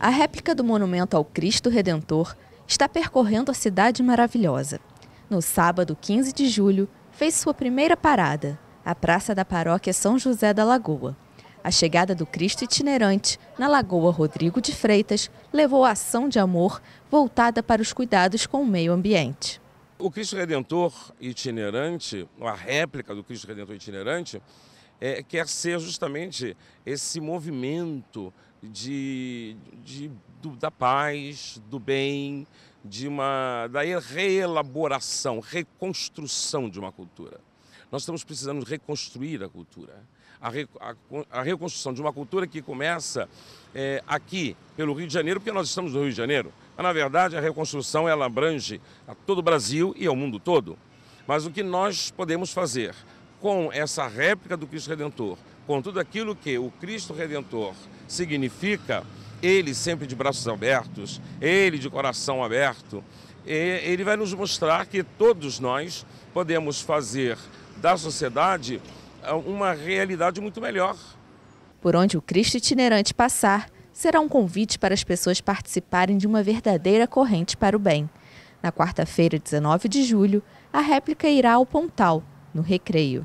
A réplica do monumento ao Cristo Redentor está percorrendo a cidade maravilhosa. No sábado 15 de julho, fez sua primeira parada, a Praça da Paróquia São José da Lagoa. A chegada do Cristo itinerante na Lagoa Rodrigo de Freitas levou a ação de amor voltada para os cuidados com o meio ambiente. O Cristo Redentor itinerante, a réplica do Cristo Redentor itinerante, é, quer ser justamente esse movimento de, de do, da paz, do bem, de uma da reelaboração, reconstrução de uma cultura. Nós estamos precisando reconstruir a cultura. A, re, a, a reconstrução de uma cultura que começa é, aqui, pelo Rio de Janeiro, porque nós estamos no Rio de Janeiro. Mas, na verdade, a reconstrução ela abrange a todo o Brasil e ao mundo todo. Mas o que nós podemos fazer com essa réplica do Cristo Redentor, com tudo aquilo que o Cristo Redentor significa, ele sempre de braços abertos, ele de coração aberto, ele vai nos mostrar que todos nós podemos fazer da sociedade ah, uma realidade muito melhor. Por onde o Cristo itinerante passar, será um convite para as pessoas participarem de uma verdadeira corrente para o bem. Na quarta-feira, 19 de julho, a réplica irá ao Pontal, no Recreio.